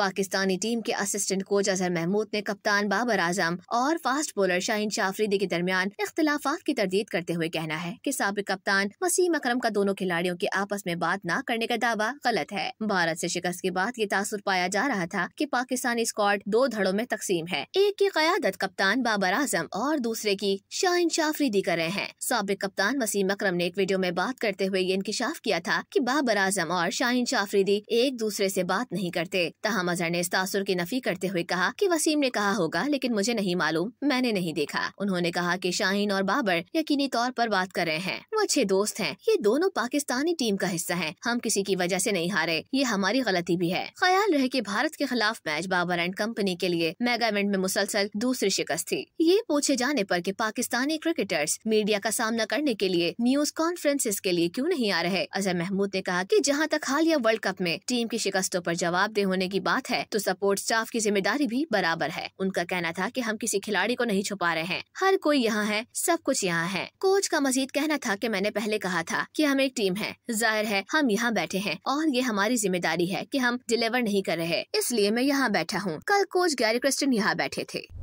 Pakistani team के assistant coach Azhar Mahmood ने कप्तान बाबर आजम और फास्ट बॉलर शाहिन शाफरीदी के दरमियान इख्तलाफात की तरदीद करते हुए कहना है की सबक कप्तान वसीम अक्रम का दोनों खिलाड़ियों के आपस में बात न करने का दावा गलत है भारत ऐसी शिकस्त के बाद ये तासर पाया जा रहा था की पाकिस्तानी स्कॉट दो धड़ों में तकसीम है एक की क्यादत कप्तान बाबर आजम और दूसरे की शाहिन शाफरीदी कर रहे हैं सबक कप्तान वसीम अक्रम ने एक वीडियो में बात करते हुए ये इंकशाफ किया था कि बाबर आजम और शाहिन शाफरीदी एक दूसरे ऐसी बात नहीं करते तहम अजहर ने इस तासुर की नफी करते हुए कहा कि वसीम ने कहा होगा लेकिन मुझे नहीं मालूम मैंने नहीं देखा उन्होंने कहा कि शाहीन और बाबर यकीनी तौर पर बात कर रहे हैं वो अच्छे दोस्त हैं ये दोनों पाकिस्तानी टीम का हिस्सा है हम किसी की वजह ऐसी नहीं हारे ये हमारी गलती भी है ख्याल रहे की भारत के खिलाफ मैच बाबर एंड कंपनी के लिए मेगा इवेंट में मुसलसल दूसरी शिकस्त थी ये पूछे जाने आरोप की पाकिस्तानी क्रिकेटर्स मीडिया का सामना करने के लिए न्यूज कॉन्फ्रेंसिस के लिए क्यूँ नहीं आ रहे अजहर महमूद ने कहा की जहाँ तक हालिया वर्ल्ड कप में टीम की शिकस्तों आरोप जवाब दे होने की बात बात है तो सपोर्ट स्टाफ की जिम्मेदारी भी बराबर है उनका कहना था की हम किसी खिलाड़ी को नहीं छुपा रहे हैं हर कोई यहाँ है सब कुछ यहाँ है कोच का मजीद कहना था की मैंने पहले कहा था की हम एक टीम है जाहिर है हम यहाँ बैठे हैं और ये हमारी जिम्मेदारी है की हम डिलीवर नहीं कर रहे इसलिए मैं यहाँ बैठा हूँ कल कोच गैरी क्रिस्टन यहाँ बैठे थे